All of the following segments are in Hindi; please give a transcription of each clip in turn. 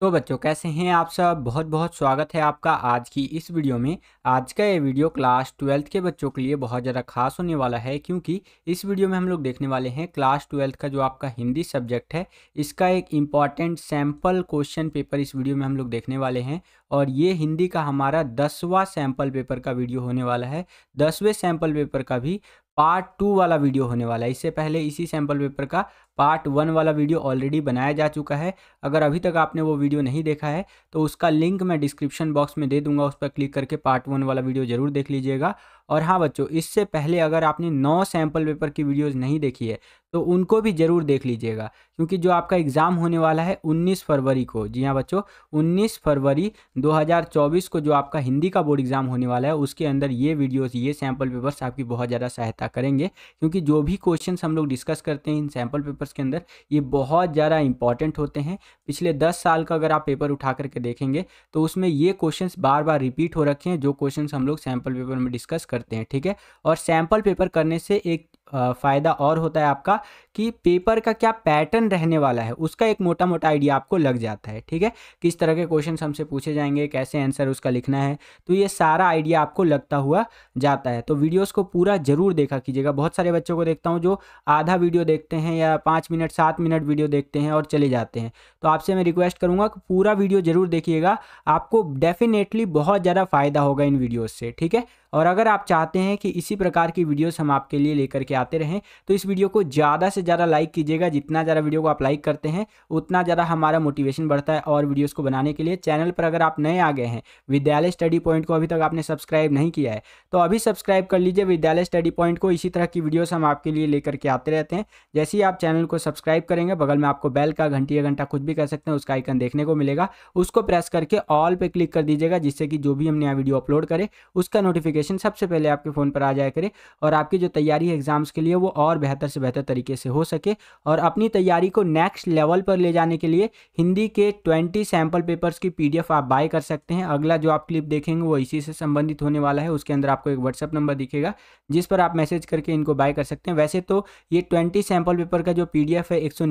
तो बच्चों कैसे हैं आप सब बहुत बहुत स्वागत है आपका आज की इस वीडियो में आज का ये वीडियो क्लास ट्वेल्थ के बच्चों के लिए बहुत ज़्यादा खास होने वाला है क्योंकि इस वीडियो में हम लोग देखने वाले हैं क्लास ट्वेल्थ का जो आपका हिंदी सब्जेक्ट है इसका एक इम्पॉर्टेंट सैम्पल क्वेश्चन पेपर इस वीडियो में हम लोग देखने वाले हैं और ये हिंदी का हमारा दसवा सैम्पल पेपर का वीडियो होने वाला है दसवें सैम्पल पेपर का भी पार्ट टू वाला वीडियो होने वाला है इससे पहले इसी सैम्पल पेपर का पार्ट वन वाला वीडियो ऑलरेडी बनाया जा चुका है अगर अभी तक आपने वो वीडियो नहीं देखा है तो उसका लिंक मैं डिस्क्रिप्शन बॉक्स में दे दूंगा उस पर क्लिक करके पार्ट वन वाला वीडियो ज़रूर देख लीजिएगा और हाँ बच्चों इससे पहले अगर आपने नौ सैम्पल पेपर की वीडियोज़ नहीं देखी है तो उनको भी ज़रूर देख लीजिएगा क्योंकि जो आपका एग्ज़ाम होने वाला है 19 फरवरी को जी हाँ बच्चों 19 फरवरी 2024 को जो आपका हिंदी का बोर्ड एग्ज़ाम होने वाला है उसके अंदर ये वीडियोस ये सैम्पल पेपर्स आपकी बहुत ज़्यादा सहायता करेंगे क्योंकि जो भी क्वेश्चन हम लोग डिस्कस करते हैं इन सैम्पल पेपर्स के अंदर ये बहुत ज़्यादा इंपॉर्टेंट होते हैं पिछले दस साल का अगर आप पेपर उठा करके देखेंगे तो उसमें ये क्वेश्चन बार बार रिपीट हो रखे हैं जो क्वेश्चन हम लोग सैम्पल पेपर में डिस्कस करते हैं ठीक है और सैम्पल पेपर करने से एक फ़ायदा और होता है आपका कि पेपर का क्या पैटर्न रहने वाला है उसका एक मोटा मोटा आइडिया आपको लग जाता है ठीक है किस तरह के क्वेश्चन हमसे पूछे जाएंगे कैसे आंसर उसका लिखना है तो ये सारा आइडिया आपको लगता हुआ जाता है तो वीडियोस को पूरा ज़रूर देखा कीजिएगा बहुत सारे बच्चों को देखता हूँ जो आधा वीडियो देखते हैं या पाँच मिनट सात मिनट वीडियो देखते हैं और चले जाते हैं तो आपसे मैं रिक्वेस्ट करूँगा कि पूरा वीडियो ज़रूर देखिएगा आपको डेफिनेटली बहुत ज़्यादा फ़ायदा होगा इन वीडियोज़ से ठीक है और अगर आप चाहते हैं कि इसी प्रकार की वीडियोज़ हम आपके लिए लेकर के लेके आते रहें तो इस वीडियो को ज़्यादा से ज़्यादा लाइक कीजिएगा जितना ज़्यादा वीडियो को आप लाइक करते हैं उतना ज़्यादा हमारा मोटिवेशन बढ़ता है और वीडियोज़ को बनाने के लिए चैनल पर अगर आप नए आ गए हैं विद्यालय स्टडी पॉइंट को अभी तक आपने सब्सक्राइब नहीं किया है तो अभी सब्सक्राइब कर लीजिए विद्यालय स्टडी पॉइंट को इसी तरह की वीडियोज़ हम आपके लिए लेकर के आते रहते हैं जैसे ही आप चैनल को सब्सक्राइब करेंगे बगल में आपको बेल का घंटी या घंटा कुछ भी कर सकते हैं उसका आइकन देखने को मिलेगा उसको प्रेस करके ऑल पे क्लिक कर दीजिएगा जिससे कि जो भी हम नया वीडियो अपलोड करें उसका नोटिफिकेशन सबसे पहले आपके फ़ोन पर आ जाए करे और आपकी जो तैयारी है एग्जाम एग्ज़ाम्स के लिए वो और बेहतर से बेहतर तरीके से हो सके और अपनी तैयारी को नेक्स्ट लेवल पर ले जाने के लिए हिंदी के ट्वेंटी सैम्पल पेपर्स की पी आप बाय कर सकते हैं अगला जो आप क्लिप देखेंगे वो इसी से संबंधित होने वाला है उसके अंदर आपको एक व्हाट्सअप नंबर दिखेगा जिस पर आप मैसेज करके इनको बाय कर सकते हैं वैसे तो ये ट्वेंटी सैम्पल पेपर का जो पी है एक सौ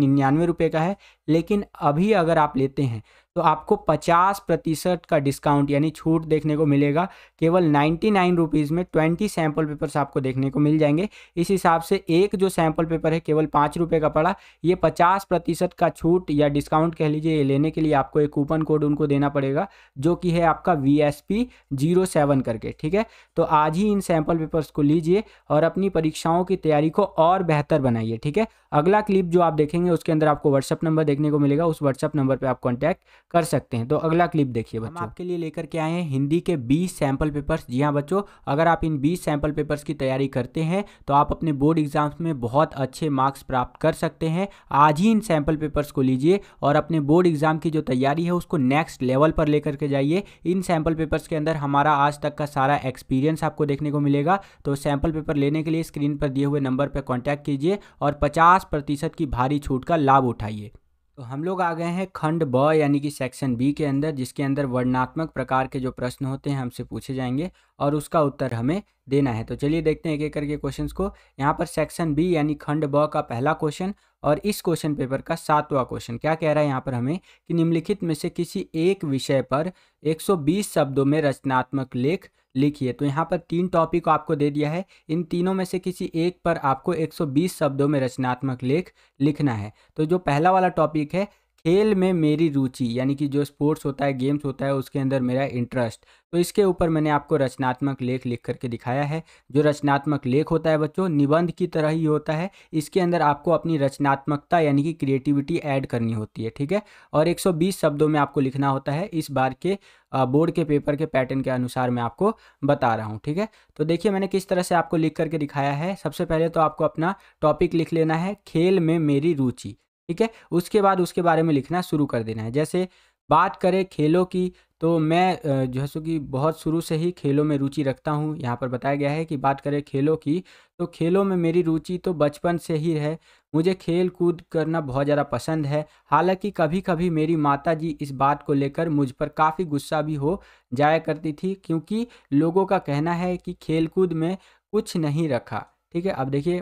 का है लेकिन अभी अगर आप लेते हैं तो आपको 50 प्रतिशत का डिस्काउंट यानी छूट देखने को मिलेगा केवल नाइन्टी नाइन रुपीज़ में ट्वेंटी सैम्पल पेपर्स आपको देखने को मिल जाएंगे इस हिसाब से एक जो सैम्पल पेपर है केवल पाँच रुपये का पड़ा ये पचास प्रतिशत का छूट या डिस्काउंट कह लीजिए ये लेने के लिए आपको एक कूपन कोड उनको देना पड़ेगा जो कि है आपका V S P zero seven करके ठीक है तो आज ही इन सैम्पल पेपर्स को लीजिए और अपनी परीक्षाओं की तैयारी को और बेहतर बनाइए ठीक है अगला क्लिप जो आप देखेंगे उसके अंदर आपको व्हाट्सअप नंबर देखने को मिलेगा उस व्हाट्सअप नंबर पर आप कॉन्टैक्ट कर सकते हैं तो अगला क्लिप देखिए बच्चों हम आपके लिए लेकर के आए हैं हिंदी के 20 सैंपल पेपर्स जी हाँ बच्चों अगर आप इन 20 सैंपल पेपर्स की तैयारी करते हैं तो आप अपने बोर्ड एग्जाम्स में बहुत अच्छे मार्क्स प्राप्त कर सकते हैं आज ही इन सैंपल पेपर्स को लीजिए और अपने बोर्ड एग्जाम की जो तैयारी है उसको नेक्स्ट लेवल पर लेकर के जाइए इन सैंपल पेपर्स के अंदर हमारा आज तक का सारा एक्सपीरियंस आपको देखने को मिलेगा तो सैंपल पेपर लेने के लिए स्क्रीन पर दिए हुए नंबर पर कॉन्टैक्ट कीजिए और पचास की भारी छूट का लाभ उठाइए तो हम लोग आ गए हैं खंड ब यानी कि सेक्शन बी के अंदर जिसके अंदर वर्णात्मक प्रकार के जो प्रश्न होते हैं हमसे पूछे जाएंगे और उसका उत्तर हमें देना है तो चलिए देखते हैं एक एक करके क्वेश्चंस को यहाँ पर सेक्शन बी यानी खंड ब का पहला क्वेश्चन और इस क्वेश्चन पेपर का सातवां क्वेश्चन क्या कह रहा है यहाँ पर हमें कि निम्नलिखित में से किसी एक विषय पर एक शब्दों में रचनात्मक लेख लिखिए तो यहाँ पर तीन टॉपिक आपको दे दिया है इन तीनों में से किसी एक पर आपको 120 शब्दों में रचनात्मक लेख लिखना है तो जो पहला वाला टॉपिक है खेल में मेरी रुचि यानी कि जो स्पोर्ट्स होता है गेम्स होता है उसके अंदर मेरा इंटरेस्ट तो इसके ऊपर मैंने आपको रचनात्मक लेख लिख करके दिखाया है जो रचनात्मक लेख होता है बच्चों निबंध की तरह ही होता है इसके अंदर आपको अपनी रचनात्मकता यानी कि क्रिएटिविटी ऐड करनी होती है ठीक है और 120 शब्दों में आपको लिखना होता है इस बार के बोर्ड के पेपर के पैटर्न के अनुसार मैं आपको बता रहा हूँ ठीक है तो देखिए मैंने किस तरह से आपको लिख करके दिखाया है सबसे पहले तो आपको अपना टॉपिक लिख लेना है खेल में मेरी रुचि ठीक है उसके बाद उसके बारे में लिखना शुरू कर देना है जैसे बात करें खेलों की तो मैं जो है सो कि बहुत शुरू से ही खेलों में रुचि रखता हूँ यहाँ पर बताया गया है कि बात करें खेलों की तो खेलों में मेरी रुचि तो बचपन से ही है मुझे खेल कूद करना बहुत ज़्यादा पसंद है हालांकि कभी कभी मेरी माता जी इस बात को लेकर मुझ पर काफ़ी गुस्सा भी हो जाया करती थी क्योंकि लोगों का कहना है कि खेल कूद में कुछ नहीं रखा ठीक है अब देखिए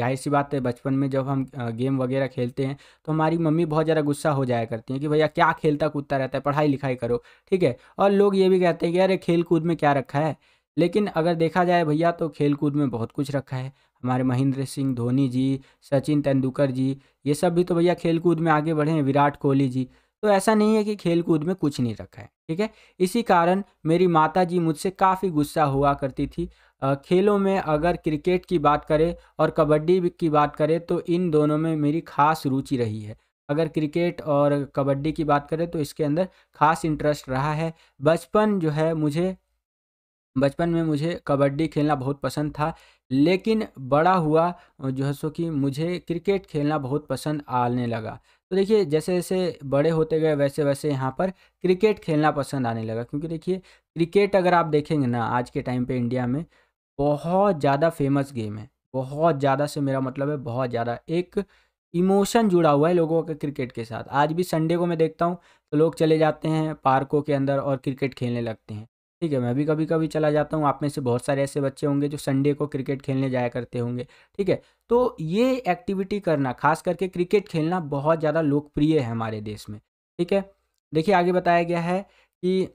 जाहिर सी बात है बचपन में जब हम गेम वगैरह खेलते हैं तो हमारी मम्मी बहुत ज़्यादा गुस्सा हो जाया करती हैं कि भैया क्या खेलता कूदता रहता है पढ़ाई लिखाई करो ठीक है और लोग ये भी कहते हैं कि अरे खेल कूद में क्या रखा है लेकिन अगर देखा जाए भैया तो खेल कूद में बहुत कुछ रखा है हमारे महेंद्र सिंह धोनी जी सचिन तेंदुलकर जी ये सब भी तो भैया खेल कूद में आगे बढ़े हैं विराट कोहली जी तो ऐसा नहीं है कि खेल कूद में कुछ नहीं रखा है ठीक है इसी कारण मेरी माता जी मुझसे काफ़ी गुस्सा हुआ करती थी खेलों में अगर क्रिकेट की बात करें और कबड्डी की बात करें तो इन दोनों में मेरी खास रुचि रही है अगर क्रिकेट और कबड्डी की बात करें तो इसके अंदर खास इंटरेस्ट रहा है बचपन जो है मुझे बचपन में मुझे कबड्डी खेलना बहुत पसंद था लेकिन बड़ा हुआ जो है सो कि मुझे क्रिकेट खेलना बहुत पसंद आने लगा तो देखिए जैसे जैसे बड़े होते गए वैसे वैसे यहाँ पर क्रिकेट खेलना पसंद आने लगा क्योंकि देखिए क्रिकेट अगर आप देखेंगे ना आज के टाइम पे इंडिया में बहुत ज़्यादा फेमस गेम है बहुत ज़्यादा से मेरा मतलब है बहुत ज़्यादा एक इमोशन जुड़ा हुआ है लोगों के क्रिकेट के साथ आज भी संडे को मैं देखता हूँ तो लोग चले जाते हैं पार्कों के अंदर और क्रिकेट खेलने लगते हैं ठीक है मैं भी कभी कभी चला जाता हूँ आप में से बहुत सारे ऐसे बच्चे होंगे जो संडे को क्रिकेट खेलने जाया करते होंगे ठीक है तो ये एक्टिविटी करना खास करके क्रिकेट खेलना बहुत ज़्यादा लोकप्रिय है हमारे देश में ठीक है देखिए आगे बताया गया है कि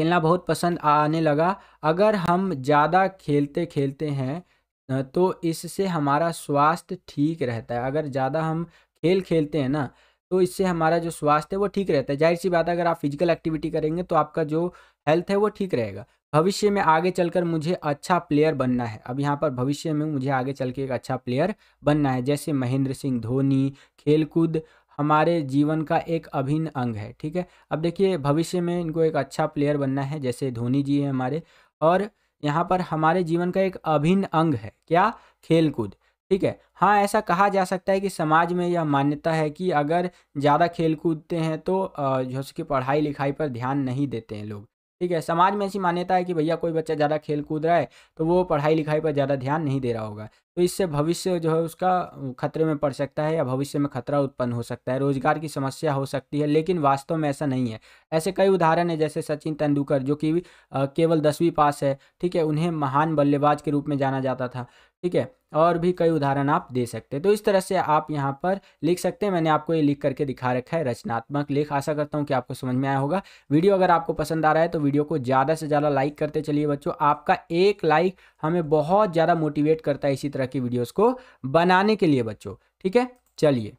खेलना बहुत पसंद आने लगा अगर हम ज़्यादा खेलते खेलते हैं तो इससे हमारा स्वास्थ्य ठीक रहता है अगर ज़्यादा हम खेल खेलते हैं ना तो इससे हमारा जो स्वास्थ्य है वो ठीक रहता है जाहिर सी बात है अगर आप फिजिकल एक्टिविटी करेंगे तो आपका जो हेल्थ है वो ठीक रहेगा भविष्य में आगे चलकर मुझे अच्छा प्लेयर बनना है अब यहाँ पर भविष्य में मुझे आगे चल के एक अच्छा प्लेयर बनना है जैसे महेंद्र सिंह धोनी खेलकूद हमारे जीवन का एक अभिन्न अंग है ठीक है अब देखिए भविष्य में इनको एक अच्छा प्लेयर बनना है जैसे धोनी जी हैं हमारे और यहाँ पर हमारे जीवन का एक अभिन्न अंग है क्या खेल कूद ठीक है हाँ ऐसा कहा जा सकता है कि समाज में यह मान्यता है कि अगर ज़्यादा खेल कूदते हैं तो जो उसकी पढ़ाई लिखाई पर ध्यान नहीं देते हैं लोग ठीक है समाज में ऐसी मान्यता है कि भैया कोई बच्चा ज़्यादा खेल कूद रहा है तो वो पढ़ाई लिखाई पर ज़्यादा ध्यान नहीं दे रहा होगा तो इससे भविष्य जो है उसका खतरे में पड़ सकता है या भविष्य में खतरा उत्पन्न हो सकता है रोजगार की समस्या हो सकती है लेकिन वास्तव में ऐसा नहीं है ऐसे कई उदाहरण है जैसे सचिन तेंदुलकर जो कि केवल दसवीं पास है ठीक है उन्हें महान बल्लेबाज के रूप में जाना जाता था ठीक है और भी कई उदाहरण आप दे सकते हैं तो इस तरह से आप यहाँ पर लिख सकते हैं मैंने आपको ये लिख करके दिखा रखा है रचनात्मक लेख आशा करता हूँ कि आपको समझ में आया होगा वीडियो अगर आपको पसंद आ रहा है तो वीडियो को ज़्यादा से ज़्यादा लाइक करते चलिए बच्चों आपका एक लाइक हमें बहुत ज़्यादा मोटिवेट करता है इसी तरह की वीडियोज़ को बनाने के लिए बच्चों ठीक है चलिए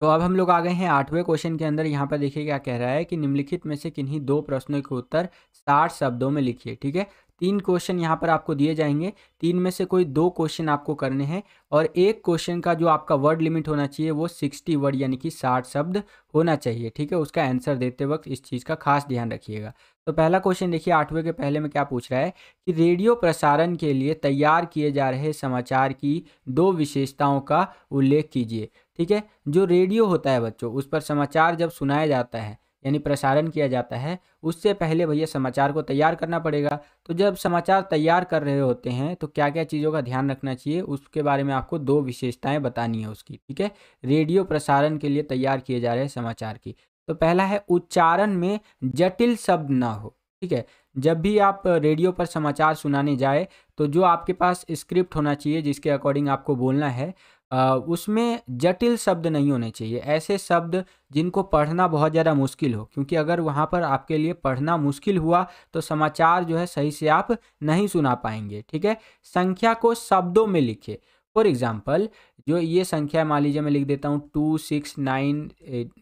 तो अब हम लोग आ गए हैं आठवें क्वेश्चन के अंदर यहाँ पर देखिए क्या कह रहा है कि निम्नलिखित में से किन्हीं दो प्रश्नों के उत्तर साठ शब्दों में लिखिए ठीक है तीन क्वेश्चन यहाँ पर आपको दिए जाएंगे तीन में से कोई दो क्वेश्चन आपको करने हैं और एक क्वेश्चन का जो आपका वर्ड लिमिट होना चाहिए वो सिक्सटी वर्ड यानी कि साठ शब्द होना चाहिए ठीक है उसका आंसर देते वक्त इस चीज़ का खास ध्यान रखिएगा तो पहला क्वेश्चन देखिए आठवें के पहले में क्या पूछ रहा है कि रेडियो प्रसारण के लिए तैयार किए जा रहे समाचार की दो विशेषताओं का उल्लेख कीजिए ठीक है जो रेडियो होता है बच्चों उस पर समाचार जब सुनाया जाता है यानी प्रसारण किया जाता है उससे पहले भैया समाचार को तैयार करना पड़ेगा तो जब समाचार तैयार कर रहे होते हैं तो क्या क्या चीज़ों का ध्यान रखना चाहिए उसके बारे में आपको दो विशेषताएं बतानी है उसकी ठीक है रेडियो प्रसारण के लिए तैयार किए जा रहे हैं समाचार की तो पहला है उच्चारण में जटिल शब्द ना हो ठीक है जब भी आप रेडियो पर समाचार सुनाने जाए तो जो आपके पास स्क्रिप्ट होना चाहिए जिसके अकॉर्डिंग आपको बोलना है उसमें जटिल शब्द नहीं होने चाहिए ऐसे शब्द जिनको पढ़ना बहुत ज़्यादा मुश्किल हो क्योंकि अगर वहाँ पर आपके लिए पढ़ना मुश्किल हुआ तो समाचार जो है सही से आप नहीं सुना पाएंगे ठीक है संख्या को शब्दों में लिखे फॉर एग्जाम्पल जो ये संख्या मान लीजिए मैं लिख देता हूँ टू सिक्स नाइन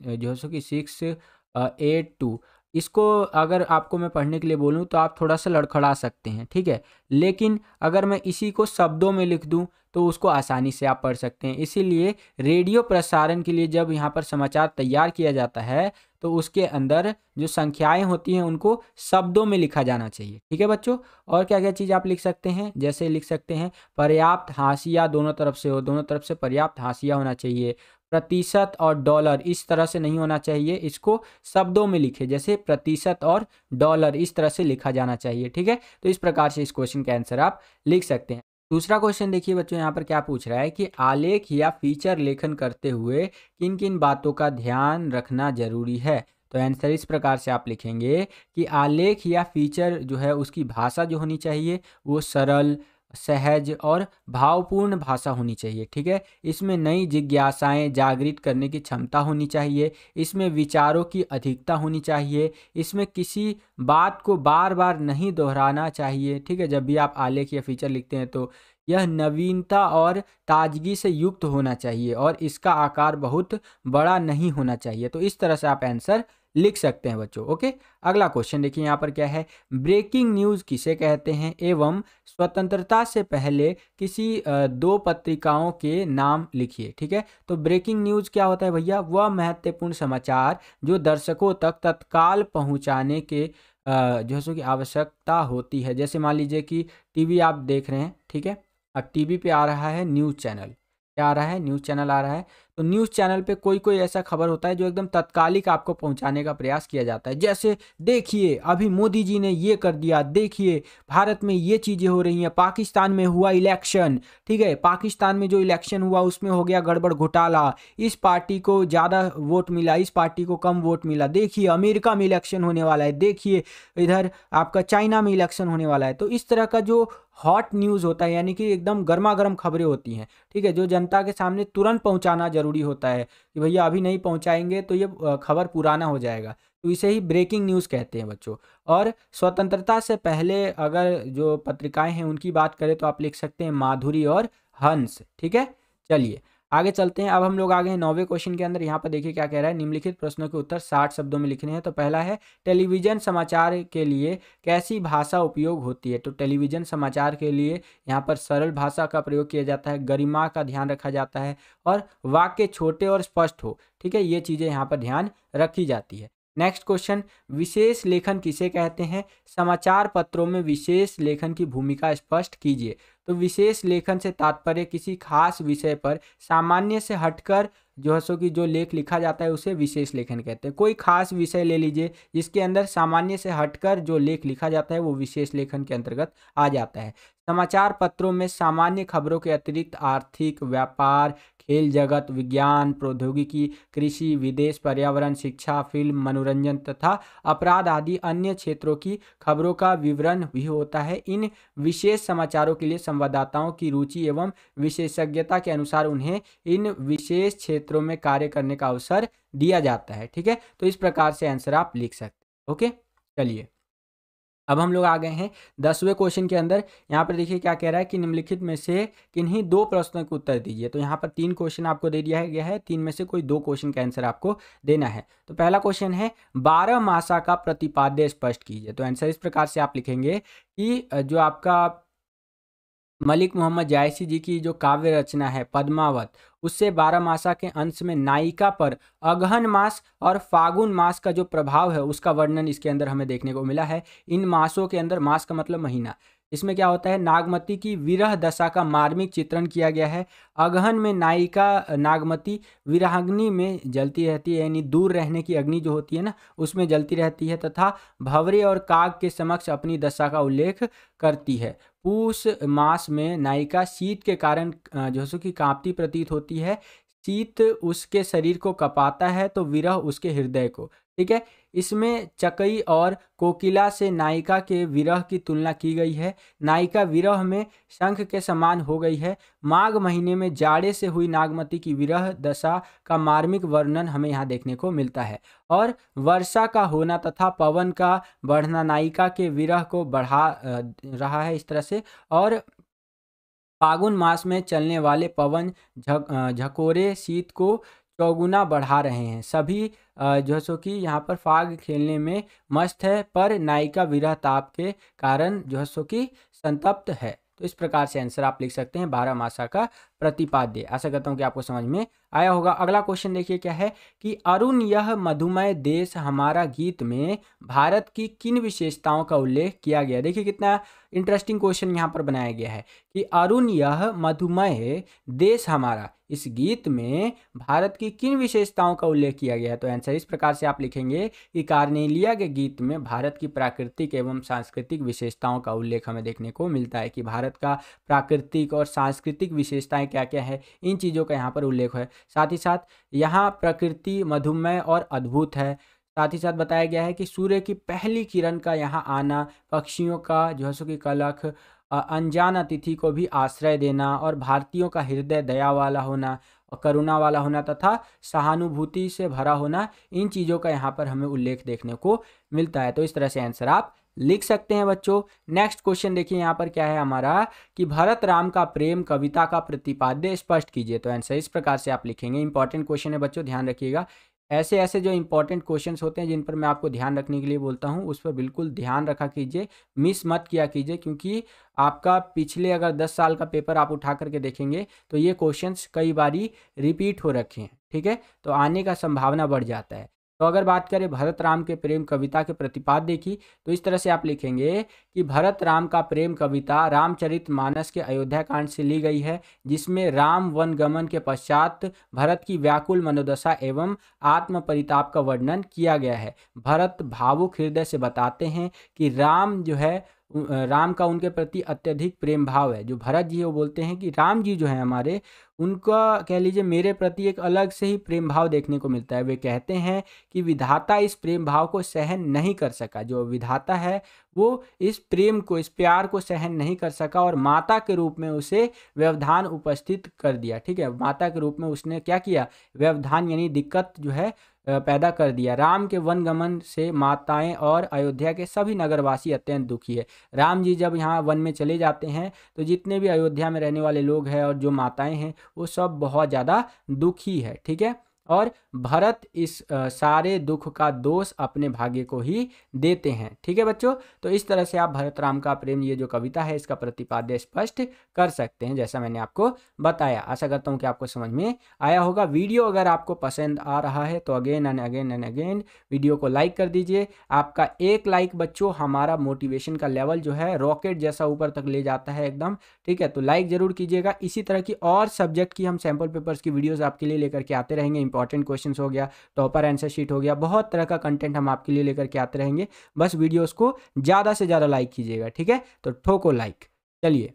जो है सो कि सिक्स एट टू इसको अगर आपको मैं पढ़ने के लिए बोलूँ तो आप थोड़ा सा लड़खड़ा सकते हैं ठीक है लेकिन अगर मैं इसी को शब्दों में लिख दूँ तो उसको आसानी से आप पढ़ सकते हैं इसीलिए रेडियो प्रसारण के लिए जब यहाँ पर समाचार तैयार किया जाता है तो उसके अंदर जो संख्याएं होती हैं उनको शब्दों में लिखा जाना चाहिए ठीक है बच्चों और क्या क्या चीज़ आप लिख सकते हैं जैसे लिख सकते हैं पर्याप्त हाशिया दोनों तरफ से हो दोनों तरफ से पर्याप्त हाशिया होना चाहिए प्रतिशत और डॉलर इस तरह से नहीं होना चाहिए इसको शब्दों में लिखे जैसे प्रतिशत और डॉलर इस तरह से लिखा जाना चाहिए ठीक है तो इस प्रकार से इस क्वेश्चन का आंसर आप लिख सकते हैं दूसरा क्वेश्चन देखिए बच्चों यहाँ पर क्या पूछ रहा है कि आलेख या फीचर लेखन करते हुए किन किन बातों का ध्यान रखना जरूरी है तो आंसर इस प्रकार से आप लिखेंगे कि आलेख या फीचर जो है उसकी भाषा जो होनी चाहिए वो सरल सहज और भावपूर्ण भाषा होनी चाहिए ठीक है इसमें नई जिज्ञासाएं जागृत करने की क्षमता होनी चाहिए इसमें विचारों की अधिकता होनी चाहिए इसमें किसी बात को बार बार नहीं दोहराना चाहिए ठीक है जब भी आप आलेख या फीचर लिखते हैं तो यह नवीनता और ताजगी से युक्त होना चाहिए और इसका आकार बहुत बड़ा नहीं होना चाहिए तो इस तरह से आप आंसर लिख सकते हैं बच्चों ओके अगला क्वेश्चन देखिए यहाँ पर क्या है ब्रेकिंग न्यूज़ किसे कहते हैं एवं स्वतंत्रता से पहले किसी दो पत्रिकाओं के नाम लिखिए ठीक है तो ब्रेकिंग न्यूज़ क्या होता है भैया वह महत्वपूर्ण समाचार जो दर्शकों तक तत्काल पहुँचाने के जो है सो कि आवश्यकता होती है जैसे मान लीजिए कि टीवी आप देख रहे हैं ठीक है अब टीवी पे आ रहा है न्यूज़ चैनल क्या आ रहा है न्यूज़ चैनल आ रहा है तो न्यूज़ चैनल पे कोई कोई ऐसा खबर होता है जो एकदम तत्कालिक आपको पहुंचाने का प्रयास किया जाता है जैसे देखिए अभी मोदी जी ने ये कर दिया देखिए भारत में ये चीज़ें हो रही हैं पाकिस्तान में हुआ इलेक्शन ठीक है पाकिस्तान में जो इलेक्शन हुआ उसमें हो गया गड़बड़ घोटाला इस पार्टी को ज़्यादा वोट मिला इस पार्टी को कम वोट मिला देखिए अमेरिका में इलेक्शन होने वाला है देखिए इधर आपका चाइना में इलेक्शन होने वाला है तो इस तरह का जो हॉट न्यूज़ होता है यानी कि एकदम गर्मा गर्म खबरें होती हैं ठीक है जो जनता के सामने तुरंत पहुँचाना जरूर ज़रूरी होता है कि भैया अभी नहीं पहुंचाएंगे तो ये खबर पुराना हो जाएगा तो इसे ही ब्रेकिंग न्यूज़ कहते हैं बच्चों और स्वतंत्रता से पहले अगर जो पत्रिकाएं हैं उनकी बात करें तो आप लिख सकते हैं माधुरी और हंस ठीक है चलिए आगे चलते हैं अब हम लोग आ गए नौवे क्वेश्चन के अंदर यहाँ पर देखिए क्या कह रहा है निम्नलिखित प्रश्नों के उत्तर साठ शब्दों में लिखने हैं तो पहला है टेलीविजन समाचार के लिए कैसी भाषा उपयोग होती है तो टेलीविजन समाचार के लिए यहाँ पर सरल भाषा का प्रयोग किया जाता है गरिमा का ध्यान रखा जाता है और वाक्य छोटे और स्पष्ट हो ठीक है ये चीज़ें यहाँ पर ध्यान रखी जाती है नेक्स्ट क्वेश्चन विशेष लेखन किसे कहते हैं समाचार पत्रों में विशेष लेखन की भूमिका स्पष्ट कीजिए तो विशेष लेखन से तात्पर्य किसी खास विषय पर सामान्य से हटकर जो है सो कि जो लेख लिखा जाता है उसे विशेष लेखन कहते हैं कोई खास विषय ले लीजिए जिसके अंदर सामान्य से हटकर जो लेख लिखा जाता है वो विशेष लेखन के अंतर्गत आ जाता है समाचार पत्रों में सामान्य खबरों के अतिरिक्त आर्थिक व्यापार खेल जगत विज्ञान प्रौद्योगिकी कृषि विदेश पर्यावरण शिक्षा फिल्म मनोरंजन तथा अपराध आदि अन्य क्षेत्रों की खबरों का विवरण भी होता है इन विशेष समाचारों के लिए संवाददाताओं की रुचि एवं विशेषज्ञता के अनुसार उन्हें इन विशेष क्षेत्रों में कार्य करने का अवसर दिया जाता है ठीक है तो इस प्रकार से आंसर आप लिख सकते ओके चलिए अब हम लोग आ गए हैं दसवें क्वेश्चन के अंदर यहाँ पर देखिए क्या कह रहा है कि निम्नलिखित में से किन्हीं दो प्रश्नों के उत्तर दीजिए तो यहाँ पर तीन क्वेश्चन आपको दे दिया गया है तीन में से कोई दो क्वेश्चन का आंसर आपको देना है तो पहला क्वेश्चन है बारह मासा का प्रतिपाद्य स्पष्ट कीजिए तो आंसर इस प्रकार से आप लिखेंगे कि जो आपका मलिक मोहम्मद जायसी जी की जो काव्य रचना है पद्मावत उससे बारह मासा के अंश में नायिका पर अगहन मास और फागुन मास का जो प्रभाव है उसका वर्णन इसके अंदर हमें देखने को मिला है इन मासों के अंदर मास का मतलब महीना इसमें क्या होता है नागमती की विरह दशा का मार्मिक चित्रण किया गया है अगहन में नायिका नागमती विराग्नि में जलती रहती है यानी दूर रहने की अग्नि जो होती है ना उसमें जलती रहती है तथा भवरे और काग के समक्ष अपनी दशा का उल्लेख करती है पूस मास में नायिका शीत के कारण जो सो कि कांपती प्रतीत होती है शीत उसके शरीर को कपाता है तो विरह उसके हृदय को ठीक है इसमें चकई और कोकिला से नायिका के विरह की तुलना की गई है नायिका विरह में शंख के समान हो गई है माघ महीने में जाड़े से हुई नागमती की विरह दशा का मार्मिक वर्णन हमें यहाँ देखने को मिलता है और वर्षा का होना तथा पवन का बढ़ना नायिका के विरह को बढ़ा रहा है इस तरह से और फागुन मास में चलने वाले पवन झकोरे शीत को चौगुना बढ़ा रहे हैं सभी जो है सो कि यहाँ पर फाग खेलने में मस्त है पर नायिका विरह ताप के कारण जो है सो कि संतप्त है तो इस प्रकार से आंसर आप लिख सकते हैं बारह मासा का प्रतिपाद्य आशा करता हूँ कि आपको समझ में आया होगा अगला क्वेश्चन देखिए क्या है कि अरुण यह मधुमय देश हमारा गीत में भारत की किन विशेषताओं का उल्लेख किया गया देखिए कितना इंटरेस्टिंग क्वेश्चन यहाँ पर बनाया गया है कि अरुण यह मधुमय देश हमारा इस गीत में भारत की किन विशेषताओं का उल्लेख किया गया है तो आंसर इस प्रकार से आप लिखेंगे कि कार्नेलिया के गीत में भारत की प्राकृतिक एवं सांस्कृतिक विशेषताओं का उल्लेख हमें देखने को मिलता है कि भारत का प्राकृतिक और सांस्कृतिक विशेषताएं क्या क्या है इन चीज़ों का यहाँ पर उल्लेख है साथ ही साथ यहाँ प्रकृति मधुमय और अद्भुत है साथ ही साथ बताया गया है कि सूर्य की पहली किरण का यहाँ आना पक्षियों का जो है सो कि कलख अनजान अतिथि को भी आश्रय देना और भारतीयों का हृदय दया वाला होना और करुणा वाला होना तथा सहानुभूति से भरा होना इन चीज़ों का यहाँ पर हमें उल्लेख देखने को मिलता है तो इस तरह से आंसर आप लिख सकते हैं बच्चों नेक्स्ट क्वेश्चन देखिए यहाँ पर क्या है हमारा कि भरत राम का प्रेम कविता का प्रतिपाद्य स्पष्ट कीजिए तो आंसर इस प्रकार से आप लिखेंगे इंपॉर्टेंट क्वेश्चन है बच्चों ध्यान रखिएगा ऐसे ऐसे जो इंपॉर्टेंट क्वेश्चन होते हैं जिन पर मैं आपको ध्यान रखने के लिए बोलता हूँ उस पर बिल्कुल ध्यान रखा कीजिए मिस मत किया कीजिए क्योंकि आपका पिछले अगर दस साल का पेपर आप उठा करके देखेंगे तो ये क्वेश्चन कई बारी रिपीट हो रखे हैं ठीक है तो आने का संभावना बढ़ जाता है तो अगर बात करें भरत राम के प्रेम कविता के प्रतिपाद्य की तो इस तरह से आप लिखेंगे कि भरत राम का प्रेम कविता रामचरित मानस के अयोध्या कांड से ली गई है जिसमें राम वनगमन के पश्चात भरत की व्याकुल मनोदशा एवं आत्म परिताप का वर्णन किया गया है भरत भावुक हृदय से बताते हैं कि राम जो है राम का उनके प्रति अत्यधिक प्रेम भाव है जो भरत जी है वो बोलते हैं कि राम जी जो है हमारे उनका कह लीजिए मेरे प्रति एक अलग से ही प्रेम भाव देखने को मिलता है वे कहते हैं कि विधाता इस प्रेम भाव को सहन नहीं कर सका जो विधाता है वो इस प्रेम को इस प्यार को सहन नहीं कर सका और माता के रूप में उसे व्यवधान उपस्थित कर दिया ठीक है माता के रूप में उसने क्या किया व्यवधान यानी दिक्कत जो है पैदा कर दिया राम के वनगमन से माताएं और अयोध्या के सभी नगरवासी अत्यंत दुखी है राम जी जब यहाँ वन में चले जाते हैं तो जितने भी अयोध्या में रहने वाले लोग हैं और जो माताएं हैं वो सब बहुत ज़्यादा दुखी है ठीक है और भरत इस सारे दुख का दोष अपने भाग्य को ही देते हैं ठीक है बच्चों तो इस तरह से आप भरत राम का प्रेम ये जो कविता है इसका प्रतिपाद्य स्पष्ट कर सकते हैं जैसा मैंने आपको बताया आशा करता हूँ कि आपको समझ में आया होगा वीडियो अगर आपको पसंद आ रहा है तो again and again and again video को लाइक कर दीजिए आपका एक लाइक बच्चों हमारा मोटिवेशन का लेवल जो है रॉकेट जैसा ऊपर तक ले जाता है एकदम ठीक है तो लाइक जरूर कीजिएगा इसी तरह की और सब्जेक्ट की हम सैम्पल पेपर्स की वीडियोज आपके लिए लेकर के आते रहेंगे इंपॉर्टेंट क्वेश्चन हो गया टॉपर आंसर शीट हो गया बहुत तरह का कंटेंट हम आपके लिए लेकर के आते रहेंगे बस वीडियोज़ को ज़्यादा से ज़्यादा लाइक कीजिएगा ठीक है तो ठोको लाइक चलिए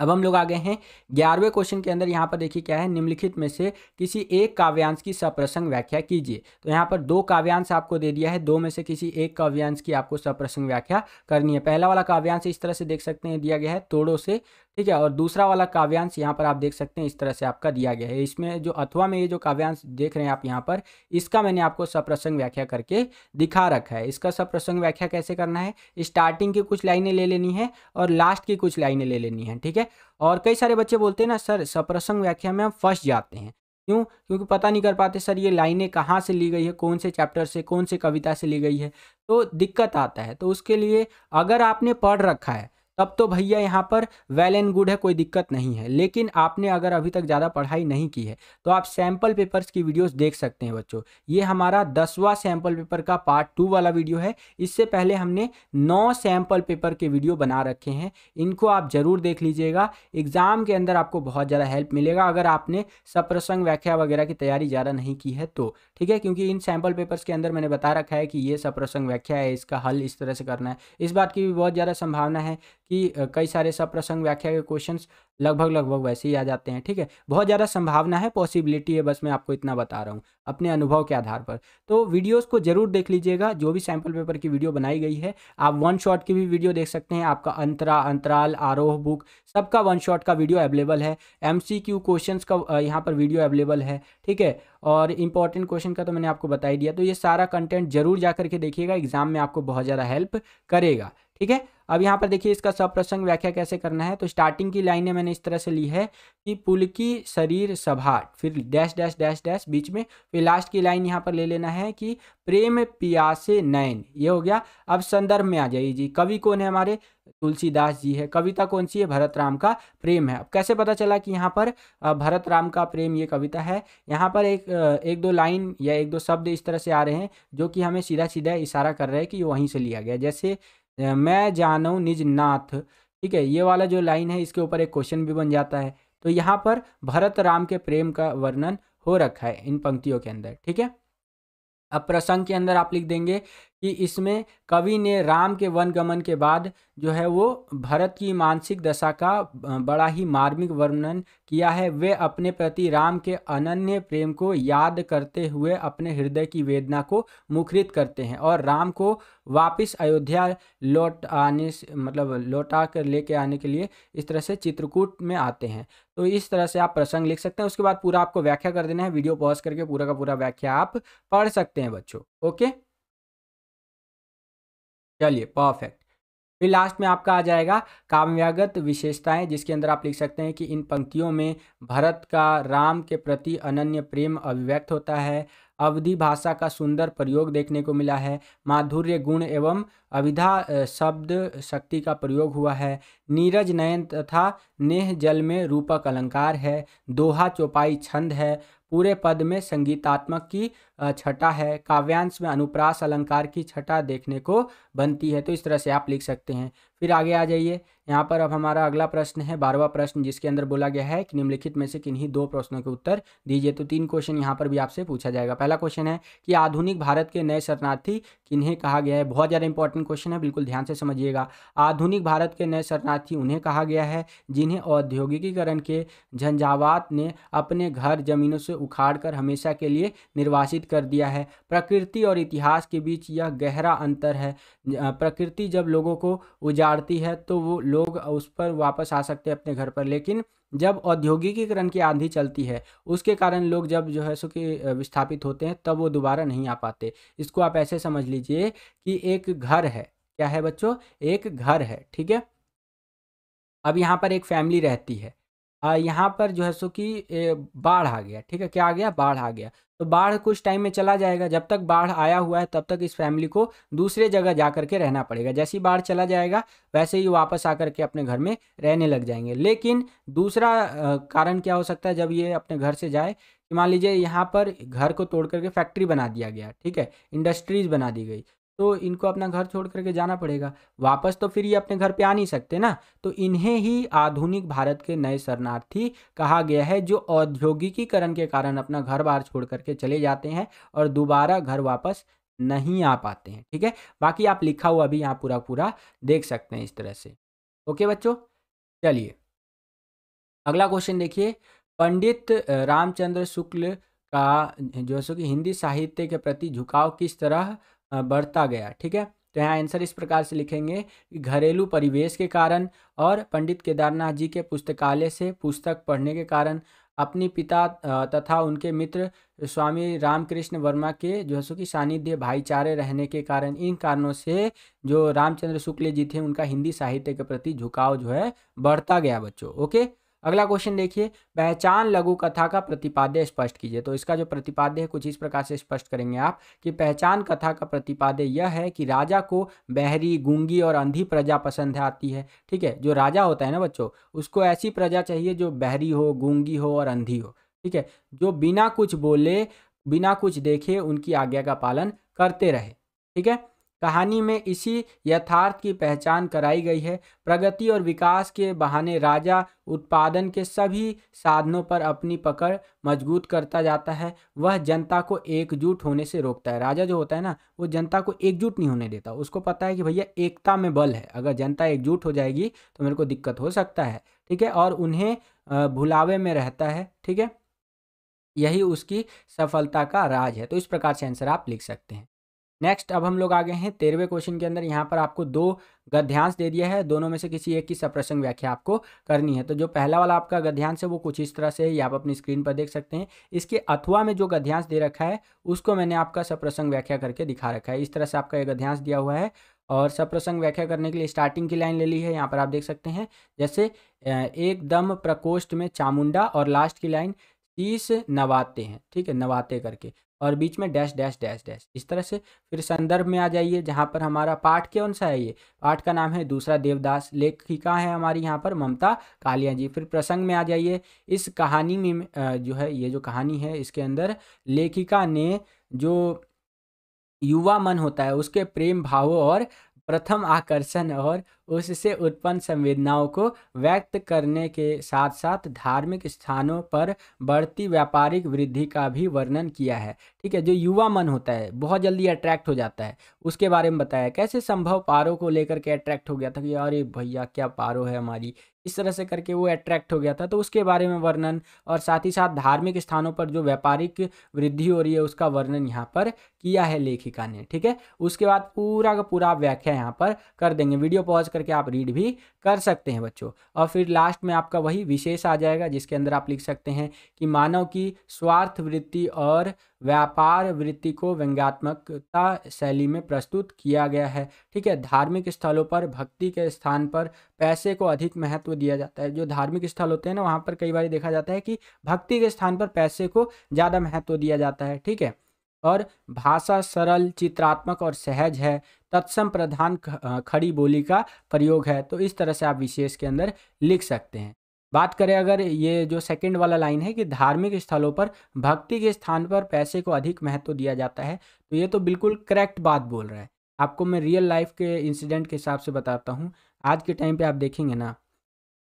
अब हम लोग आ गए हैं ग्यारहवें क्वेश्चन के अंदर यहाँ पर देखिए क्या है निम्नलिखित में से किसी एक काव्यांश की सप्रसंग व्याख्या कीजिए तो यहाँ पर दो काव्यांश आपको दे दिया है दो में से किसी एक काव्यांश की आपको सप्रसंग व्याख्या करनी है पहला वाला काव्यांश इस तरह से देख सकते हैं दिया गया है तोड़ों से ठीक है और दूसरा वाला काव्यांश यहाँ पर आप देख सकते हैं इस तरह से आपका दिया गया है इसमें जो अथवा में ये जो काव्यांश देख रहे हैं आप यहाँ पर इसका मैंने आपको सप्रसंग व्याख्या करके दिखा रखा है इसका सप्रसंग व्याख्या कैसे करना है स्टार्टिंग की कुछ लाइनें ले लेनी है और लास्ट की कुछ लाइनें ले लेनी है ठीक है और कई सारे बच्चे बोलते हैं ना सर सप्रसंग व्याख्या में हम फंस जाते हैं क्यों क्योंकि पता नहीं कर पाते सर ये लाइनें कहाँ से ली गई है कौन से चैप्टर से कौन से कविता से ली गई है तो दिक्कत आता है तो उसके लिए अगर आपने पढ़ रखा है तब तो भैया यहाँ पर वेल एंड गुड है कोई दिक्कत नहीं है लेकिन आपने अगर अभी तक ज़्यादा पढ़ाई नहीं की है तो आप सैम्पल पेपर्स की वीडियोस देख सकते हैं बच्चों ये हमारा दसवां सैम्पल पेपर का पार्ट टू वाला वीडियो है इससे पहले हमने नौ सैम्पल पेपर के वीडियो बना रखे हैं इनको आप ज़रूर देख लीजिएगा एग्ज़ाम के अंदर आपको बहुत ज़्यादा हेल्प मिलेगा अगर आपने सप्रसंग व्याख्या वगैरह की तैयारी ज़्यादा नहीं की है तो ठीक है क्योंकि इन सैम्पल पेपर्स के अंदर मैंने बता रखा है कि ये सप्रसंग व्याख्या है इसका हल इस तरह से करना है इस बात की भी बहुत ज़्यादा संभावना है कि कई सारे सब प्रसंग व्याख्या के क्वेश्चन लगभग लगभग वैसे ही आ जाते हैं ठीक है बहुत ज़्यादा संभावना है पॉसिबिलिटी है बस मैं आपको इतना बता रहा हूँ अपने अनुभव के आधार पर तो वीडियोस को जरूर देख लीजिएगा जो भी सैम्पल पेपर की वीडियो बनाई गई है आप वन शॉट की भी वीडियो देख सकते हैं आपका अंतरा अंतराल आरोह बुक सबका वन शॉट का वीडियो अवेलेबल है एम सी क्यू क्वेश्चन का यहाँ पर वीडियो अवेलेबल है ठीक है और इंपॉर्टेंट क्वेश्चन का तो मैंने आपको बता ही दिया तो ये सारा कंटेंट जरूर जा करके देखिएगा एग्जाम में आपको बहुत ज़्यादा हेल्प करेगा ठीक है अब यहाँ पर देखिए इसका सब प्रसंग व्याख्या कैसे करना है तो स्टार्टिंग की लाइनें मैंने इस तरह से ली है कि पुल की शरीर सभाट फिर डैश डैश डैश डैश बीच में फिर लास्ट की लाइन यहाँ पर ले लेना है कि प्रेम पियासे नयन ये हो गया अब संदर्भ में आ जाइए जी कवि कौन है हमारे तुलसीदास जी है कविता कौन सी है भरत राम का प्रेम है अब कैसे पता चला कि यहाँ पर भरत राम का प्रेम ये कविता है यहाँ पर एक एक दो लाइन या एक दो शब्द इस तरह से आ रहे हैं जो कि हमें सीधा सीधा इशारा कर रहे हैं कि वहीं से लिया गया जैसे मैं जानू निज नाथ ठीक है ये वाला जो लाइन है इसके ऊपर एक क्वेश्चन भी बन जाता है तो यहाँ पर भरत राम के प्रेम का वर्णन हो रखा है इन पंक्तियों के अंदर ठीक है अब प्रसंग के अंदर आप लिख देंगे कि इसमें कवि ने राम के वनगमन के बाद जो है वो भरत की मानसिक दशा का बड़ा ही मार्मिक वर्णन किया है वे अपने प्रति राम के अनन्य प्रेम को याद करते हुए अपने हृदय की वेदना को मुखरित करते हैं और राम को वापस अयोध्या लौट आने मतलब लौटा कर लेके आने के लिए इस तरह से चित्रकूट में आते हैं तो इस तरह से आप प्रसंग लिख सकते हैं उसके बाद पूरा आपको व्याख्या कर देना है वीडियो पॉज करके पूरा का पूरा व्याख्या आप पढ़ सकते हैं बच्चों ओके चलिए परफेक्ट फिर लास्ट में आपका आ जाएगा काम्यागत विशेषताएं जिसके अंदर आप लिख सकते हैं कि इन पंक्तियों में भरत का राम के प्रति अनन्य प्रेम अभिव्यक्त होता है अवधि भाषा का सुंदर प्रयोग देखने को मिला है माधुर्य गुण एवं अविधा शब्द शक्ति का प्रयोग हुआ है नीरज नयन तथा नेह जल में रूपक अलंकार है दोहा चौपाई छंद है पूरे पद में संगीतात्मक की छठा है काव्यांश में अनुप्रास अलंकार की छठा देखने को बनती है तो इस तरह से आप लिख सकते हैं फिर आगे आ जाइए यहाँ पर अब हमारा अगला प्रश्न है बारहवा प्रश्न जिसके अंदर बोला गया है कि निम्नलिखित में से किन्हीं दो प्रश्नों के उत्तर दीजिए तो तीन क्वेश्चन यहाँ पर भी आपसे पूछा जाएगा पहला क्वेश्चन है कि आधुनिक भारत के नए शरणार्थी किन्हें कहा गया है बहुत ज़्यादा इंपॉर्टेंट क्वेश्चन है बिल्कुल ध्यान से समझिएगा आधुनिक भारत के नए शरणार्थी उन्हें कहा गया है जिन्हें औद्योगिकीकरण के झंझावात ने अपने घर जमीनों से उखाड़ कर हमेशा के लिए निर्वासित कर दिया है प्रकृति और इतिहास के बीच यह गहरा अंतर है प्रकृति जब लोगों को उजाड़ती है तो वो लोग उस पर वापस आ सकते हैं अपने घर पर लेकिन जब औद्योगिकीकरण की आंधी चलती है उसके कारण लोग जब जो है सो कि विस्थापित होते हैं तब वो दोबारा नहीं आ पाते इसको आप ऐसे समझ लीजिए कि एक घर है क्या है बच्चों एक घर है ठीक है अब यहाँ पर एक फैमिली रहती है यहाँ पर जो है सो कि बाढ़ आ गया ठीक है क्या आ गया बाढ़ आ गया तो बाढ़ कुछ टाइम में चला जाएगा जब तक बाढ़ आया हुआ है तब तक इस फैमिली को दूसरे जगह जा करके रहना पड़ेगा जैसे ही बाढ़ चला जाएगा वैसे ही वापस आकर के अपने घर में रहने लग जाएंगे लेकिन दूसरा कारण क्या हो सकता है जब ये अपने घर से जाए कि मान लीजिए यहाँ पर घर को तोड़ करके फैक्ट्री बना दिया गया ठीक है इंडस्ट्रीज बना दी गई तो इनको अपना घर छोड़ करके जाना पड़ेगा वापस तो फिर ये अपने घर पे आ नहीं सकते ना तो इन्हें ही आधुनिक भारत के नए शरणार्थी कहा गया है जो औद्योगिकीकरण के कारण अपना घर बार छोड़ करके चले जाते हैं और दोबारा घर वापस नहीं आ पाते हैं ठीक है बाकी आप लिखा हुआ भी यहाँ पूरा पूरा देख सकते हैं इस तरह से ओके बच्चों चलिए अगला क्वेश्चन देखिए पंडित रामचंद्र शुक्ल का जो सो कि हिंदी साहित्य के प्रति झुकाव किस तरह बढ़ता गया ठीक है तो यहाँ आंसर इस प्रकार से लिखेंगे कि घरेलू परिवेश के कारण और पंडित केदारनाथ जी के पुस्तकालय से पुस्तक पढ़ने के कारण अपनी पिता तथा उनके मित्र स्वामी रामकृष्ण वर्मा के जो है सो कि सानिध्य भाईचारे रहने के कारण इन कारणों से जो रामचंद्र शुक्ल जी थे उनका हिंदी साहित्य के प्रति झुकाव जो है बढ़ता गया बच्चों ओके अगला क्वेश्चन देखिए पहचान लघु कथा का प्रतिपाद्य स्पष्ट कीजिए तो इसका जो प्रतिपाद्य है कुछ इस प्रकार से स्पष्ट करेंगे आप कि पहचान कथा का प्रतिपाद्य यह है कि राजा को बहरी गूंगी और अंधी प्रजा पसंद आती है ठीक है जो राजा होता है ना बच्चों उसको ऐसी प्रजा चाहिए जो बहरी हो गूंगी हो और अंधी हो ठीक है जो बिना कुछ बोले बिना कुछ देखे उनकी आज्ञा का पालन करते रहे ठीक है कहानी में इसी यथार्थ की पहचान कराई गई है प्रगति और विकास के बहाने राजा उत्पादन के सभी साधनों पर अपनी पकड़ मजबूत करता जाता है वह जनता को एकजुट होने से रोकता है राजा जो होता है ना वो जनता को एकजुट नहीं होने देता उसको पता है कि भैया एकता में बल है अगर जनता एकजुट हो जाएगी तो मेरे को दिक्कत हो सकता है ठीक है और उन्हें भुलावे में रहता है ठीक है यही उसकी सफलता का राज है तो इस प्रकार से आंसर आप लिख सकते हैं नेक्स्ट अब हम लोग आ गए हैं तेरहवें क्वेश्चन के अंदर यहाँ पर आपको दो गध्यांश दे दिया है दोनों में से किसी एक की सप्रसंग व्याख्या आपको करनी है तो जो पहला वाला आपका गध्यांश है वो कुछ इस तरह से ही आप अपनी स्क्रीन पर देख सकते हैं इसके अथवा में जो गध्यांश दे रखा है उसको मैंने आपका सप्रसंग व्याख्या करके दिखा रखा है इस तरह से आपका यह गध्यांश दिया हुआ है और सप्रसंग व्याख्या करने के लिए स्टार्टिंग की लाइन ले ली है यहाँ पर आप देख सकते हैं जैसे एकदम प्रकोष्ठ में चामुंडा और लास्ट की लाइन तीस नवाते हैं ठीक है नवाते करके और बीच में डैश डैश डैश डैश इस तरह से फिर संदर्भ में आ जाइए जहाँ पर हमारा पाठ कौन सा है ये पाठ का नाम है दूसरा देवदास लेखिका है हमारी यहाँ पर ममता कालिया जी फिर प्रसंग में आ जाइए इस कहानी में जो है ये जो कहानी है इसके अंदर लेखिका ने जो युवा मन होता है उसके प्रेम भावों और प्रथम आकर्षण और उससे उत्पन्न संवेदनाओं को व्यक्त करने के साथ साथ धार्मिक स्थानों पर बढ़ती व्यापारिक वृद्धि का भी वर्णन किया है ठीक है जो युवा मन होता है बहुत जल्दी अट्रैक्ट हो जाता है उसके बारे में बताया कैसे संभव पारों को लेकर के अट्रैक्ट हो गया था कि अरे भैया क्या पारो है हमारी इस तरह से करके वो अट्रैक्ट हो गया था तो उसके बारे में वर्णन और साथ ही साथ धार्मिक स्थानों पर जो व्यापारिक वृद्धि हो रही है उसका वर्णन यहाँ पर किया है लेखिका ने ठीक है उसके बाद पूरा का पूरा व्याख्या यहाँ पर कर देंगे वीडियो पॉज करके आप रीड भी कर सकते हैं बच्चों और फिर लास्ट में आपका वही विशेष आ जाएगा जिसके अंदर आप लिख सकते हैं कि मानव की स्वार्थ वृत्ति और व्यापार वृत्ति को व्यंग्यात्मकता शैली में प्रस्तुत किया गया है ठीक है धार्मिक स्थलों पर भक्ति के स्थान पर पैसे को अधिक महत्व दिया जाता है जो धार्मिक स्थल होते हैं ना वहाँ पर कई बार देखा जाता है कि भक्ति के स्थान पर पैसे को ज़्यादा महत्व दिया जाता है ठीक है और भाषा सरल चित्रात्मक और सहज है तत्सम प्रधान खड़ी बोली का प्रयोग है तो इस तरह से आप विशेष के अंदर लिख सकते हैं बात करें अगर ये जो सेकंड वाला लाइन है कि धार्मिक स्थलों पर भक्ति के स्थान पर पैसे को अधिक महत्व दिया जाता है तो ये तो बिल्कुल करेक्ट बात बोल रहा है आपको मैं रियल लाइफ के इंसिडेंट के हिसाब से बताता हूँ आज के टाइम पे आप देखेंगे ना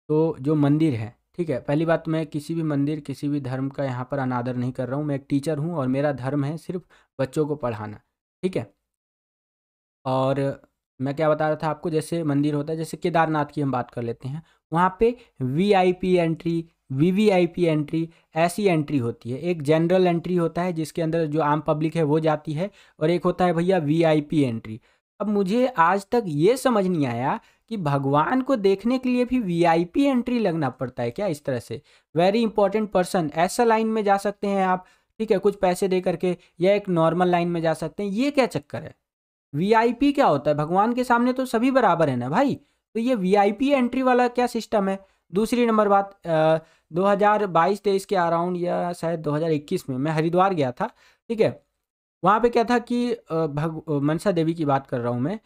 तो जो मंदिर है ठीक है पहली बात तो मैं किसी भी मंदिर किसी भी धर्म का यहाँ पर अनादर नहीं कर रहा हूँ मैं एक टीचर हूँ और मेरा धर्म है सिर्फ बच्चों को पढ़ाना ठीक है और मैं क्या बता रहा था आपको जैसे मंदिर होता है जैसे केदारनाथ की हम बात कर लेते हैं वहाँ पे वीआईपी एंट्री वीवीआईपी एंट्री ऐसी एंट्री होती है एक जनरल एंट्री होता है जिसके अंदर जो आम पब्लिक है वो जाती है और एक होता है भैया वीआईपी एंट्री अब मुझे आज तक ये समझ नहीं आया कि भगवान को देखने के लिए भी वीआईपी एंट्री लगना पड़ता है क्या इस तरह से वेरी इंपॉर्टेंट पर्सन ऐसा लाइन में जा सकते हैं आप ठीक है कुछ पैसे दे करके या एक नॉर्मल लाइन में जा सकते हैं ये क्या चक्कर है वीआईपी क्या होता है भगवान के सामने तो सभी बराबर है ना भाई तो ये वी एंट्री वाला क्या सिस्टम है दूसरी नंबर बात दो हज़ार बाईस तेईस के अराउंड या शायद 2021 में मैं हरिद्वार गया था ठीक है वहाँ पे क्या था कि भग मनसा देवी की बात कर रहा हूँ मैं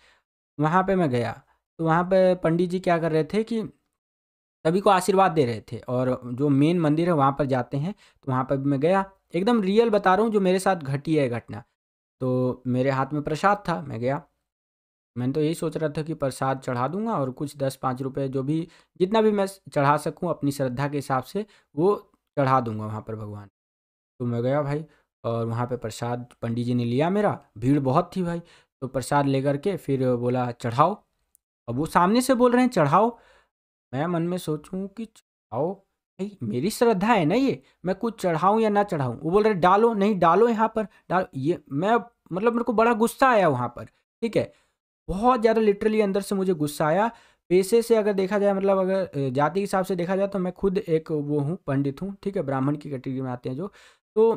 वहाँ पे मैं गया तो वहाँ पे पंडित जी क्या कर रहे थे कि सभी को आशीर्वाद दे रहे थे और जो मेन मंदिर है वहाँ पर जाते हैं तो वहाँ पर मैं गया एकदम रियल बता रहा हूँ जो मेरे साथ घटी है घटना तो मेरे हाथ में प्रसाद था मैं गया मैंने तो यही सोच रहा था कि प्रसाद चढ़ा दूंगा और कुछ दस पाँच रुपये जो भी जितना भी मैं चढ़ा सकूँ अपनी श्रद्धा के हिसाब से वो चढ़ा दूंगा वहाँ पर भगवान तो मैं गया भाई और वहाँ पे प्रसाद पंडित जी ने लिया मेरा भीड़ बहुत थी भाई तो प्रसाद लेकर के फिर बोला चढ़ाओ अब वो सामने से बोल रहे हैं चढ़ाओ मैं मन में सोचूं कि चढ़ाओ भाई मेरी श्रद्धा है ना ये मैं कुछ चढ़ाऊँ या ना चढ़ाऊँ वो बोल रहे डालो नहीं डालो यहाँ पर डालो ये मैं मतलब मेरे को बड़ा गुस्सा आया वहाँ पर ठीक है बहुत ज़्यादा लिटरली अंदर से मुझे गुस्सा आया पेशे से अगर देखा जाए मतलब अगर जाति के हिसाब से देखा जाए तो मैं खुद एक वो हूँ पंडित हूँ ठीक है ब्राह्मण की कैटेगरी में आते हैं जो तो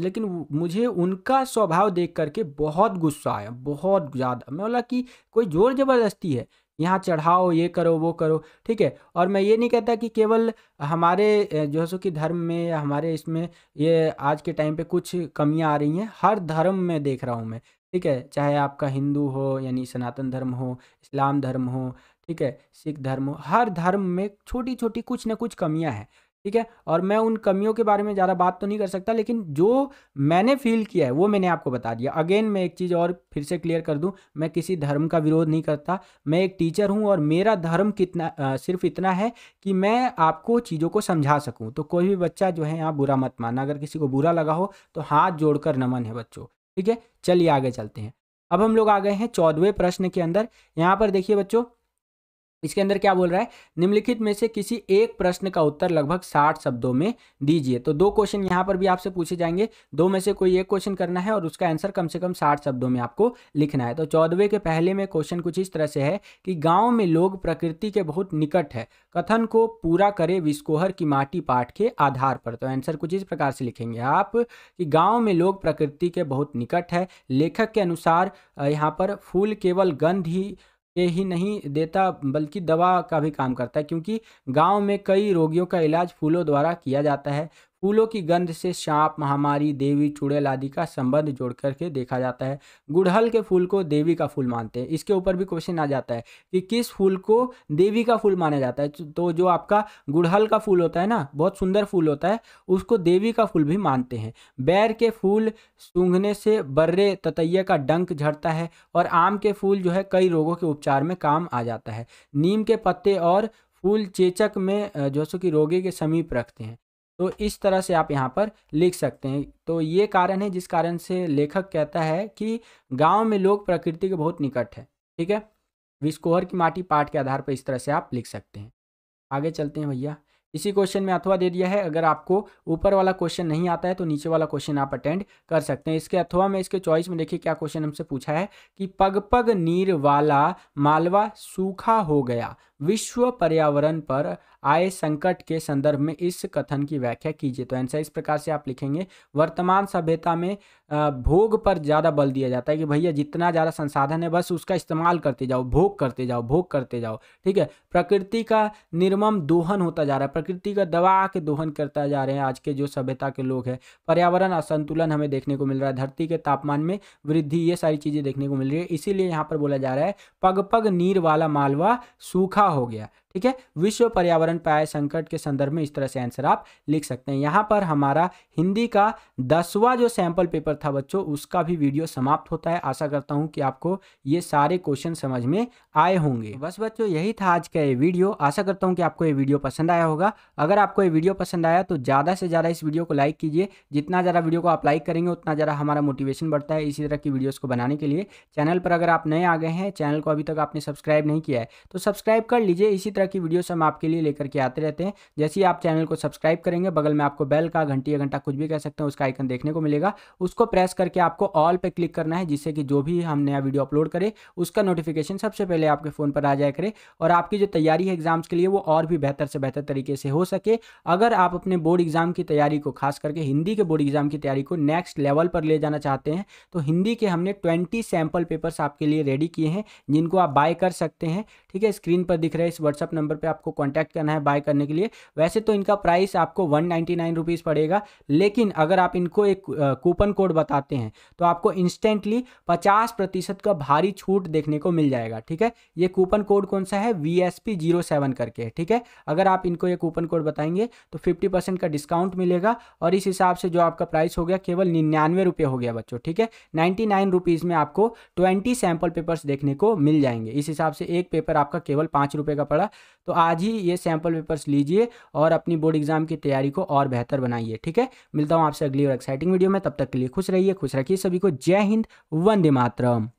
लेकिन मुझे उनका स्वभाव देख करके बहुत गुस्सा आया बहुत ज़्यादा मैं बोला कि कोई ज़ोर ज़बरदस्ती है यहाँ चढ़ाओ ये करो वो करो ठीक है और मैं ये नहीं कहता कि केवल हमारे जो है सो कि धर्म में या हमारे इसमें ये आज के टाइम पे कुछ कमियाँ आ रही हैं हर धर्म में देख रहा हूँ मैं ठीक है चाहे आपका हिंदू हो यानी सनातन धर्म हो इस्लाम धर्म हो ठीक है सिख धर्म हो हर धर्म में छोटी छोटी कुछ ना कुछ कमियाँ हैं ठीक है और मैं उन कमियों के बारे में ज़्यादा बात तो नहीं कर सकता लेकिन जो मैंने फील किया है वो मैंने आपको बता दिया अगेन मैं एक चीज़ और फिर से क्लियर कर दूं मैं किसी धर्म का विरोध नहीं करता मैं एक टीचर हूं और मेरा धर्म कितना आ, सिर्फ इतना है कि मैं आपको चीज़ों को समझा सकूँ तो कोई भी बच्चा जो है यहाँ बुरा मत माना अगर किसी को बुरा लगा हो तो हाथ जोड़कर नमन है बच्चों ठीक है चलिए आगे चलते हैं अब हम लोग आ गए हैं चौदहवें प्रश्न के अंदर यहाँ पर देखिए बच्चों इसके अंदर क्या बोल रहा है निम्नलिखित में से किसी एक प्रश्न का उत्तर लगभग साठ शब्दों में दीजिए तो दो क्वेश्चन यहाँ पर भी आपसे पूछे जाएंगे दो में से कोई एक क्वेश्चन करना है और उसका आंसर कम से कम साठ शब्दों में आपको लिखना है तो चौदहवें के पहले में क्वेश्चन कुछ इस तरह से है कि गाँव में लोग प्रकृति के बहुत निकट है कथन को पूरा करे विस्कोहर की माटी पाठ के आधार पर तो आंसर कुछ इस प्रकार से लिखेंगे आप कि गाँव में लोग प्रकृति के बहुत निकट है लेखक के अनुसार यहाँ पर फूल केवल गंध ही के ही नहीं देता बल्कि दवा का भी काम करता है क्योंकि गांव में कई रोगियों का इलाज फूलों द्वारा किया जाता है फूलों की गंध से सांप महामारी देवी चुड़ैल आदि का संबंध जोड़ करके देखा जाता है गुड़हल के फूल को देवी का फूल मानते हैं इसके ऊपर भी क्वेश्चन आ जाता है कि किस फूल को देवी का फूल माना जाता है तो जो आपका गुड़हल का फूल होता है ना बहुत सुंदर फूल होता है उसको देवी का फूल भी मानते हैं बैर के फूल सूंघने से बर्रे ततैया का डंक झड़ता है और आम के फूल जो है कई रोगों के उपचार में काम आ जाता है नीम के पत्ते और फूल चेचक में जो सो कि रोगी के समीप रखते हैं तो इस तरह से आप यहाँ पर लिख सकते हैं तो ये कारण है जिस कारण से लेखक कहता है कि गांव में लोग प्रकृति के बहुत निकट है ठीक है विस्कोहर की माटी पाठ के आधार पर इस तरह से आप लिख सकते हैं आगे चलते हैं भैया इसी क्वेश्चन में अथवा दे दिया है अगर आपको ऊपर वाला क्वेश्चन नहीं आता है तो नीचे वाला क्वेश्चन आप अटेंड कर सकते हैं इसके अथवा में इसके चॉइस में देखिए क्या क्वेश्चन हमसे पूछा है कि पग पग नीर वाला मालवा सूखा हो गया विश्व पर्यावरण पर आए संकट के संदर्भ में इस कथन की व्याख्या कीजिए तो आंसर इस प्रकार से आप लिखेंगे वर्तमान सभ्यता में भोग पर ज़्यादा बल दिया जाता है कि भैया जितना ज़्यादा संसाधन है बस उसका इस्तेमाल करते जाओ भोग करते जाओ भोग करते जाओ ठीक है प्रकृति का निर्मम दोहन होता जा रहा है प्रकृति का दबा के दोहन करता जा रहे हैं आज के जो सभ्यता के लोग हैं पर्यावरण असंतुलन हमें देखने को मिल रहा है धरती के तापमान में वृद्धि ये सारी चीज़ें देखने को मिल रही है इसीलिए यहाँ पर बोला जा रहा है पग पग नीर वाला मालवा सूखा हो गया ठीक है विश्व पर्यावरण आए संकट के संदर्भ में इस तरह से आंसर आप लिख सकते हैं यहाँ पर हमारा हिंदी का दसवा जो सैंपल पेपर था बच्चों उसका भी वीडियो समाप्त होता है आशा करता हूँ कि आपको ये सारे क्वेश्चन समझ में आए होंगे तो बस बच्चों यही था आज का ये वीडियो आशा करता हूँ कि आपको ये वीडियो पसंद आया होगा अगर आपको ये वीडियो पसंद आया तो ज़्यादा से ज़्यादा इस वीडियो को लाइक कीजिए जितना ज़्यादा वीडियो को आप लाइक करेंगे उतना ज़्यादा हमारा मोटिवेशन बढ़ता है इसी तरह की वीडियोज़ को बनाने के लिए चैनल पर अगर आप नए आ गए हैं चैनल को अभी तक आपने सब्सक्राइब नहीं किया है तो सब्सक्राइब कर लीजिए इसी तरह तरह की वीडियोस हम आपके लिए लेकर के आते रहते हैं जैसे ही आप चैनल को सब्सक्राइब करेंगे बगल में आपको बेल का घंटी या घंटा कुछ भी कह सकते हैं उसका आइकन देखने को मिलेगा उसको प्रेस करके आपको ऑल पर क्लिक करना है जिससे कि जो भी हम नया वीडियो अपलोड करें उसका नोटिफिकेशन सबसे पहले आपके फ़ोन पर आ जाए करे और आपकी जो तैयारी है एग्जाम्स के लिए वो और भी बेहतर से बेहतर तरीके से हो सके अगर आप अपने बोर्ड एग्जाम की तैयारी को खास करके हिंदी के बोर्ड एग्जाम की तैयारी को नेक्स्ट लेवल पर ले जाना चाहते हैं तो हिंदी के हमने ट्वेंटी सैंपल पेपर्स आपके लिए रेडी किए हैं जिनको आप बाय कर सकते हैं ठीक है स्क्रीन पर दिख रहा है इस व्हाट्सअप नंबर पर आपको कॉन्टैक्ट करना है बाय करने के लिए वैसे तो इनका प्राइस आपको वन नाइन्टी पड़ेगा लेकिन अगर आप इनको एक कूपन कोड बताते हैं तो आपको इंस्टेंटली पचास प्रतिशत का भारी छूट देखने को मिल जाएगा ठीक है ये कूपन कोड कौन सा है V S P zero seven करके ठीक है अगर आप इनको ये कूपन कोड बताएंगे तो फिफ्टी परसेंट का डिस्काउंट मिलेगा और इस हिसाब से जो आपका प्राइस हो गया केवल निन्यानवे रुपये हो गया बच्चों ठीक है नाइन्टी नाइन रुपीज़ में आपको ट्वेंटी सैंपल पेपर्स देखने को मिल जाएंगे इस हिसाब से एक पेपर आप आपका केवल पाँच रुपये का पड़ा तो आज ही ये सैम्पल पेपर्स लीजिए और अपनी बोर्ड एग्जाम की तैयारी को और बेहतर बनाइए ठीक है मिलता हूँ आपसे अगली और एक्साइटिंग वीडियो में तब तक के लिए खुश रहिए खुश रखिए सभी को जय हिंद वंदे मातरम